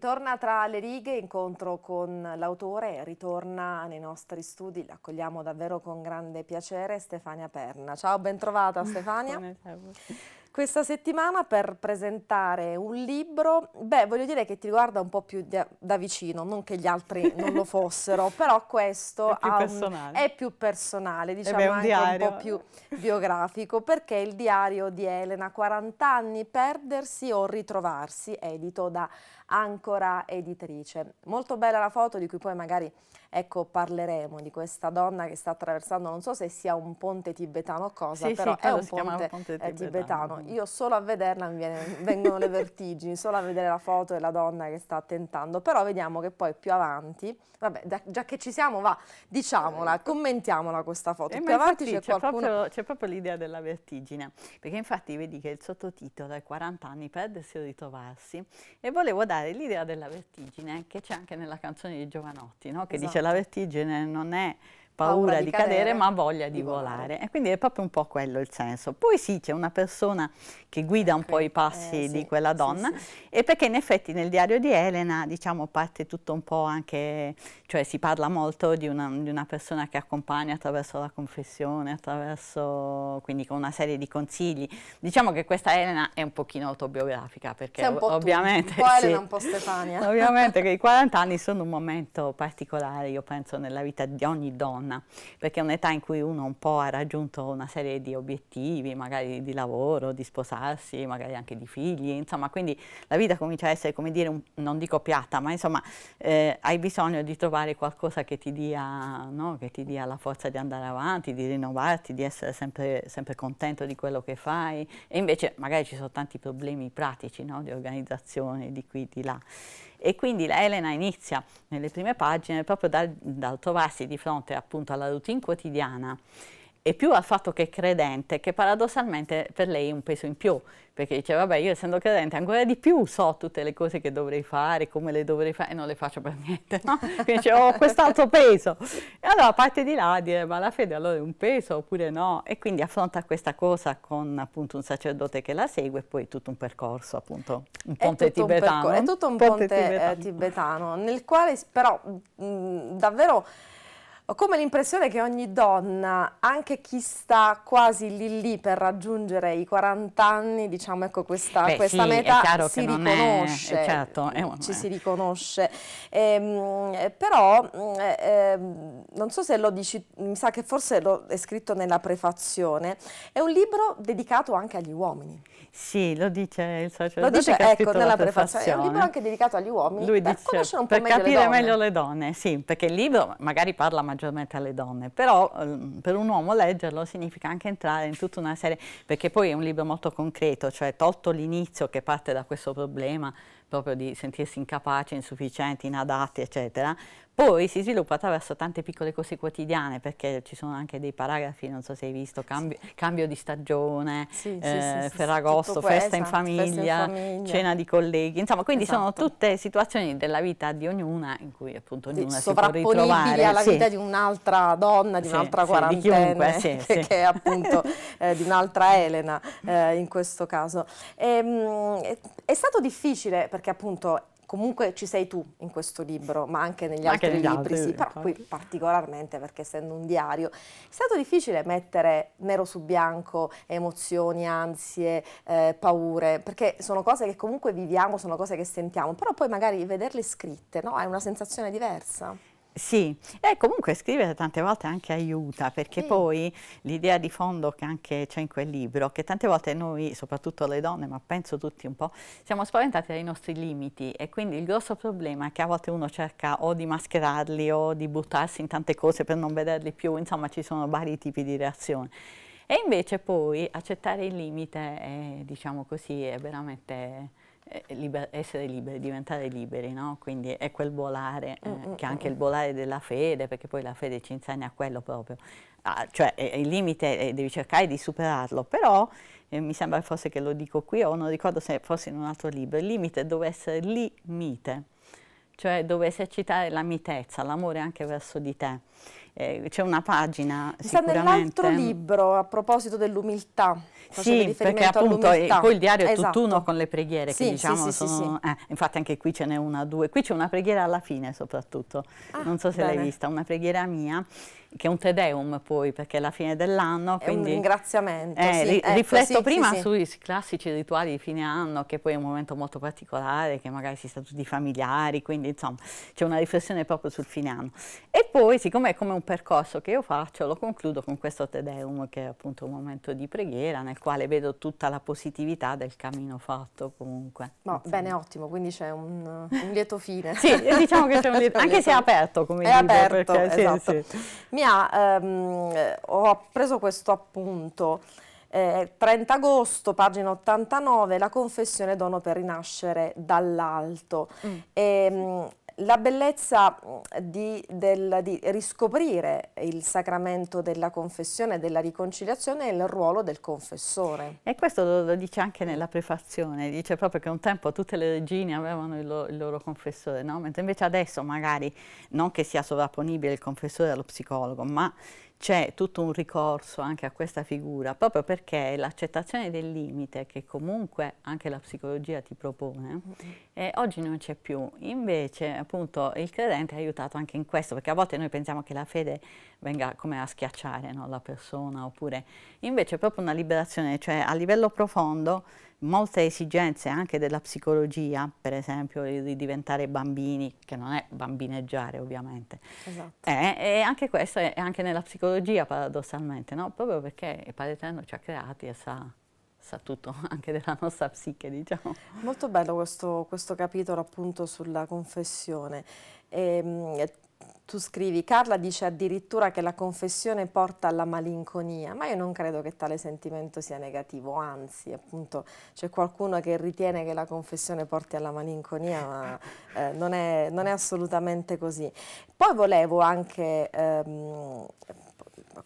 Ritorna tra le righe, incontro con l'autore, ritorna nei nostri studi, l'accogliamo davvero con grande piacere Stefania Perna. Ciao, ben trovata Stefania questa settimana per presentare un libro, beh voglio dire che ti riguarda un po' più da, da vicino, non che gli altri non lo fossero, però questo è più, personale. Un, è più personale, diciamo eh beh, diciamo un, un po' più biografico, perché è il diario di Elena, 40 anni, perdersi o ritrovarsi, edito da Ancora Editrice. Molto bella la foto di cui poi magari ecco parleremo di questa donna che sta attraversando, non so se sia un ponte tibetano o cosa, sì, però sì, è un ponte, ponte eh, tibetano. tibetano. Mm. Io solo a vederla mi viene, vengono le vertigini, solo a vedere la foto della donna che sta tentando, però vediamo che poi più avanti, vabbè da, già che ci siamo va, diciamola, commentiamola questa foto, eh, più avanti c'è qualcuno... C'è proprio, proprio l'idea della vertigine, perché infatti vedi che il sottotitolo è 40 anni, perdersi o ritrovarsi, e volevo dare l'idea della vertigine che c'è anche nella canzone di Giovanotti, no? che esatto. dice invece la vertigine non è paura, paura di, cadere, cadere, ma voglia di, di volare. volare. E quindi è proprio un po' quello il senso. Poi sì, c'è una persona che guida un po' i passi eh, di quella donna sì, sì. e perché in effetti nel diario di Elena diciamo parte tutto un po' anche, cioè si parla molto di una, di una persona che accompagna attraverso la confessione, attraverso quindi con una serie di consigli. Diciamo che questa Elena è un pochino autobiografica perché un po ovviamente... Tu, un po' Elena, un po' Stefania. ovviamente che i 40 anni sono un momento particolare, io penso, nella vita di ogni donna, perché è un'età in cui uno un po' ha raggiunto una serie di obiettivi, magari di lavoro, di sposare sposarsi, magari anche di figli, insomma, quindi la vita comincia a essere, come dire, un, non dico piatta, ma insomma eh, hai bisogno di trovare qualcosa che ti, dia, no? che ti, dia, la forza di andare avanti, di rinnovarti, di essere sempre, sempre, contento di quello che fai e invece magari ci sono tanti problemi pratici no? di organizzazione, di qui, di là. E quindi la Elena inizia nelle prime pagine proprio dal, dal trovarsi di fronte appunto alla routine quotidiana e più al fatto che è credente, che paradossalmente per lei è un peso in più, perché dice vabbè io essendo credente ancora di più so tutte le cose che dovrei fare, come le dovrei fare e non le faccio per niente, no? Quindi dice ho oh, quest'altro peso. E allora parte di là a dire ma la fede allora è un peso oppure no? E quindi affronta questa cosa con appunto un sacerdote che la segue e poi tutto un percorso appunto, un ponte è tibetano. Un è tutto un ponte, ponte eh, tibetano. tibetano. nel quale però mh, davvero ho come l'impressione che ogni donna, anche chi sta quasi lì lì per raggiungere i 40 anni, diciamo ecco questa, Beh, questa sì, meta si riconosce, è, certo, è un... ci eh. si riconosce. Ehm, però eh, ehm, non so se lo dici, mi sa che forse lo è scritto nella prefazione, è un libro dedicato anche agli uomini. Sì, lo dice il sacerdote. Lo dice, ecco, nella prefazione. È un libro anche dedicato agli uomini. Lui Beh, dice, per meglio capire le meglio le donne, sì, perché il libro magari parla maggiormente maggiormente alle donne, però ehm, per un uomo leggerlo significa anche entrare in tutta una serie, perché poi è un libro molto concreto, cioè tolto l'inizio che parte da questo problema proprio di sentirsi incapaci, insufficienti, inadatti, eccetera. Poi si sviluppa attraverso tante piccole cose quotidiane, perché ci sono anche dei paragrafi, non so se hai visto, cambio, sì. cambio di stagione, sì, eh, sì, Ferragosto, festa, in famiglia, festa, in famiglia, cena di colleghi, insomma, quindi esatto. sono tutte situazioni della vita di ognuna in cui appunto ognuna si può ritrovare. alla vita di un'altra donna, di un'altra quarantenne, di chiunque, che, che, è appunto eh, di un'altra Elena eh, in questo caso. E, ehm, mh, è, è stato difficile, per perché appunto comunque ci sei tu in questo libro, ma anche negli anche altri negli libri, altri, sì, però qui particolarmente perché essendo un diario. È stato difficile mettere nero su bianco emozioni, ansie, eh, paure, perché sono cose che comunque viviamo, sono cose che sentiamo, però poi magari vederle scritte no? è una sensazione diversa. Sì, e comunque scrivere tante volte anche aiuta, perché sì. poi l'idea di fondo che anche c'è in quel libro, che tante volte noi, soprattutto le donne, ma penso tutti un po', siamo spaventati dai nostri limiti e quindi il grosso problema è che a volte uno cerca o di mascherarli o di buttarsi in tante cose per non vederli più, insomma ci sono vari tipi di reazioni. E invece poi accettare il limite, è, diciamo così, è veramente eh, liber essere liberi, diventare liberi, no? quindi è quel volare, eh, mm, mm, che è anche mm, il volare della fede, perché poi la fede ci insegna quello proprio, ah, cioè eh, il limite eh, devi cercare di superarlo, però eh, mi sembra forse che lo dico qui o non ricordo se fosse in un altro libro, il limite dove essere limite, cioè dove esercitare la mitezza, l'amore anche verso di te eh, c'è una pagina Sta nell'altro libro a proposito dell'umiltà. Sì, perché appunto eh, poi il diario è esatto. tutt'uno con le preghiere sì, che diciamo sì, sì, sono... Eh, infatti anche qui ce n'è una, due. Qui c'è una preghiera alla fine soprattutto, ah, non so se l'hai vista, una preghiera mia che è un tedeum poi, perché è la fine dell'anno. È un ringraziamento. Eh, sì, ri ecco, rifletto sì, prima sì, sui classici rituali di fine anno, che poi è un momento molto particolare, che magari si sta tutti familiari, quindi insomma c'è una riflessione proprio sul fine anno. E poi, siccome è come un percorso che io faccio lo concludo con questo Te Deum, che è appunto un momento di preghiera nel quale vedo tutta la positività del cammino fatto comunque. No, bene, ottimo, quindi c'è un, un, lieto fine. sì, diciamo che c'è un lieto fine, anche se è aperto come è aperto, perché, esatto. Sì, sì. Mia, ehm, ho preso questo appunto. Eh, 30 agosto, pagina 89, la confessione dono per rinascere dall'alto. Mm. Ehm, la bellezza mm, di, del, di, riscoprire il sacramento della confessione e della riconciliazione è il ruolo del confessore. E questo lo, dice anche nella prefazione, dice proprio che un tempo tutte le regine avevano il, lo, il loro confessore, no? mentre invece adesso magari non che sia sovrapponibile il confessore allo psicologo, ma c'è tutto un ricorso anche a questa figura, proprio perché l'accettazione del limite che comunque anche la psicologia ti propone, eh, oggi non c'è più. Invece appunto il credente è aiutato anche in questo, perché a volte noi pensiamo che la fede venga come a schiacciare no, la persona, oppure invece è proprio una liberazione, cioè a livello profondo molte esigenze anche della psicologia, per esempio di diventare bambini, che non è bambineggiare ovviamente. Esatto. Eh, e anche questo è anche nella psicologia paradossalmente, no? proprio perché il Padre Eterno ci ha creati e sa, sa, tutto anche della nostra psiche, diciamo. Molto bello questo, questo capitolo appunto sulla confessione. E, ehm, tu scrivi, Carla dice addirittura che la confessione porta alla malinconia, ma io non credo che tale sentimento sia negativo, anzi appunto c'è qualcuno che ritiene che la confessione porti alla malinconia, ma eh, non, è, non, è, assolutamente così. Poi volevo anche ehm,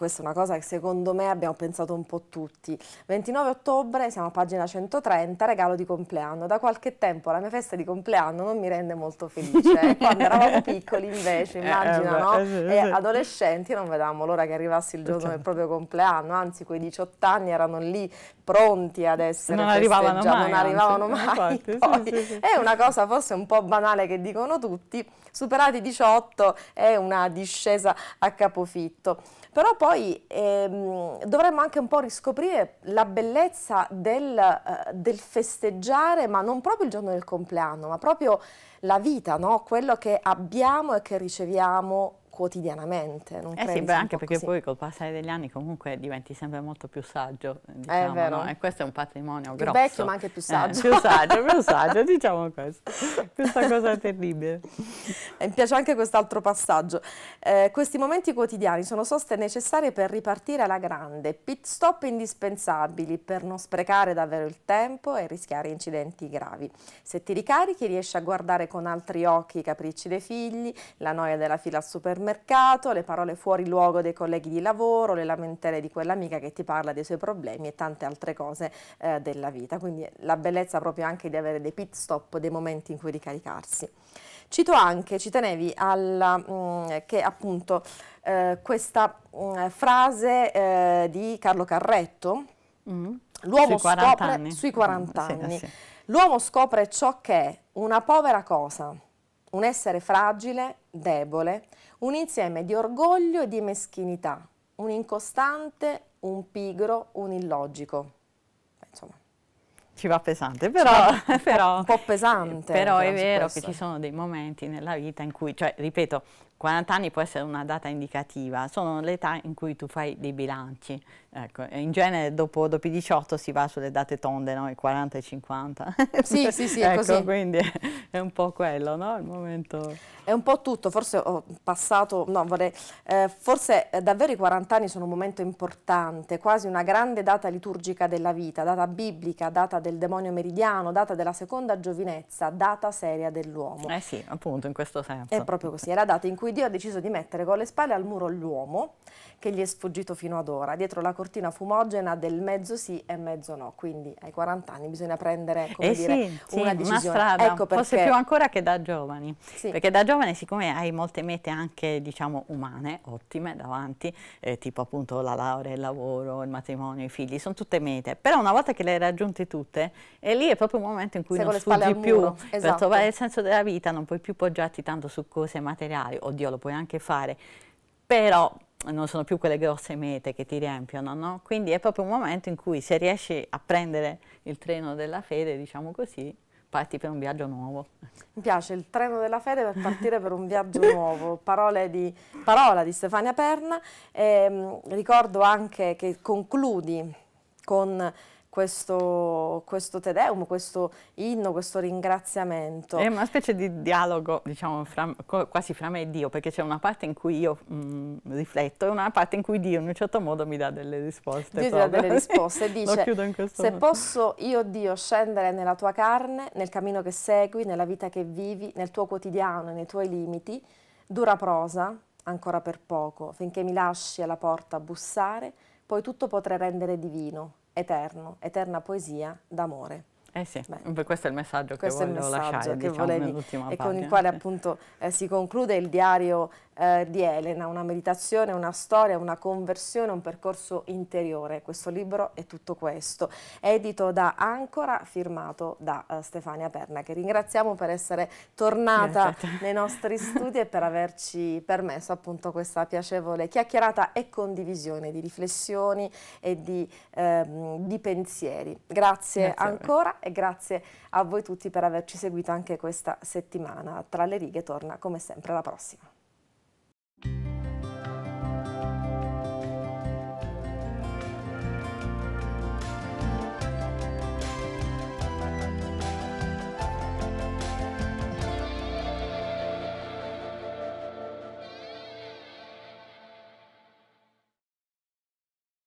questa è una cosa che secondo me abbiamo pensato un po' tutti. 29 ottobre, siamo a pagina 130, regalo di compleanno. Da qualche tempo la mia festa di compleanno non mi rende molto felice. Eh, quando eravamo piccoli invece, eh, immagina, no? E adolescenti non vedevamo l'ora che arrivasse il giorno eh, del certo. proprio compleanno, anzi quei 18 anni erano lì pronti ad essere non arrivavano mai, non arrivavano mai. Infatti, sì, È una cosa forse un po' banale che dicono tutti, superati i 18 è una discesa a capofitto. Però poi poi ehm, dovremmo anche un po' riscoprire la bellezza del, eh, del, festeggiare, ma non proprio il giorno del compleanno, ma proprio la vita, no? quello che abbiamo e che riceviamo quotidianamente. Non eh sì, beh, anche perché così. poi col passare degli anni comunque diventi sempre molto più saggio, eh, diciamo, è vero. No? e questo è un patrimonio più grosso. Più vecchio ma anche più saggio. Eh, più saggio, più saggio, diciamo questo. Questa cosa è terribile. E eh, mi piace anche quest'altro passaggio. Eh, questi momenti quotidiani sono soste necessarie per ripartire alla grande, pit stop indispensabili per non sprecare davvero il tempo e rischiare incidenti gravi. Se ti ricarichi riesci a guardare con altri occhi i capricci dei figli, la noia della fila al supermercato, supermercato, le parole fuori luogo dei colleghi di lavoro, le lamentele di quell'amica che ti parla dei suoi problemi e tante altre cose eh, della vita. Quindi la bellezza proprio anche di avere dei pit stop, dei momenti in cui ricaricarsi. Cito anche, ci tenevi, alla, mh, mm, che appunto eh, questa mh, mm, frase eh, di Carlo Carretto, mm. l'uomo scopre anni. sui 40 mm, anni, sì, eh, sì. l'uomo scopre ciò che è una povera cosa, un essere fragile, debole, un insieme di orgoglio e di meschinità, un incostante, un pigro, un illogico. Insomma, ci va pesante, però, però, un po' pesante. Però è vero che ci sono dei momenti nella vita in cui, cioè, ripeto, 40 anni può essere una data indicativa, sono l'età in cui tu fai dei bilanci, Ecco, in genere dopo, dopo, i 18 si va sulle date tonde, no? i 40 e i 50. Sì, sì, sì, ecco, è così. quindi è un po' quello, no? Il momento... È un po' tutto, forse ho passato, no, vorrei, eh, forse davvero i 40 anni sono un momento importante, quasi una grande data liturgica della vita, data biblica, data del demonio meridiano, data della seconda giovinezza, data seria dell'uomo. Eh sì, appunto, in questo senso. È proprio così, è la data in cui Dio ha deciso di mettere con le spalle al muro l'uomo che gli è sfuggito fino ad ora, dietro la cortina fumogena del mezzo sì e mezzo no, quindi ai 40 anni bisogna prendere eh dire, sì, una decisione. strada, ecco perché... forse più ancora che da giovani, sì. perché da giovane siccome hai molte mete anche diciamo umane, ottime davanti, eh, tipo appunto la laurea, il lavoro, il matrimonio, i figli, sono tutte mete, però una volta che le hai raggiunte tutte, e lì è proprio un momento in cui Sei non sfuggi più, muro. esatto. per trovare il senso della vita non puoi più poggiarti tanto su cose materiali, oddio lo puoi anche fare, però non sono più quelle grosse mete che ti riempiono, no? Quindi è proprio un momento in cui se riesci a prendere il treno della fede, diciamo così, parti per un viaggio nuovo. Mi piace il treno della fede per partire per un viaggio nuovo, di, parola di Stefania Perna. E, ehm, ricordo anche che concludi con questo, questo Te Deum, questo inno, questo ringraziamento. È una specie di dialogo, diciamo, fra, quasi fra me e Dio, perché c'è una parte in cui io mh, mm, rifletto e una parte in cui Dio in un certo modo mi dà delle risposte. Dio proprio. ti dà delle risposte e dice, se modo. posso io Dio scendere nella tua carne, nel cammino che segui, nella vita che vivi, nel tuo quotidiano, nei tuoi limiti, dura prosa, ancora per poco, finché mi lasci alla porta bussare, poi tutto potrei rendere divino, eterno, eterna poesia d'amore. Eh sì, Beh, questo è il messaggio che voglio lasciare, che diciamo, volevi, e pagina. con il quale appunto eh, si conclude il diario eh, di Elena, una meditazione, una storia, una conversione, un percorso interiore. Questo libro è tutto questo, edito da Ancora, firmato da eh, Stefania Perna, che ringraziamo per essere tornata Grazie. nei nostri studi e per averci permesso appunto questa piacevole chiacchierata e condivisione di riflessioni e di, ehm, di pensieri. Grazie, Grazie ancora e grazie a voi tutti per averci seguito anche questa settimana. Tra le righe torna come sempre la prossima.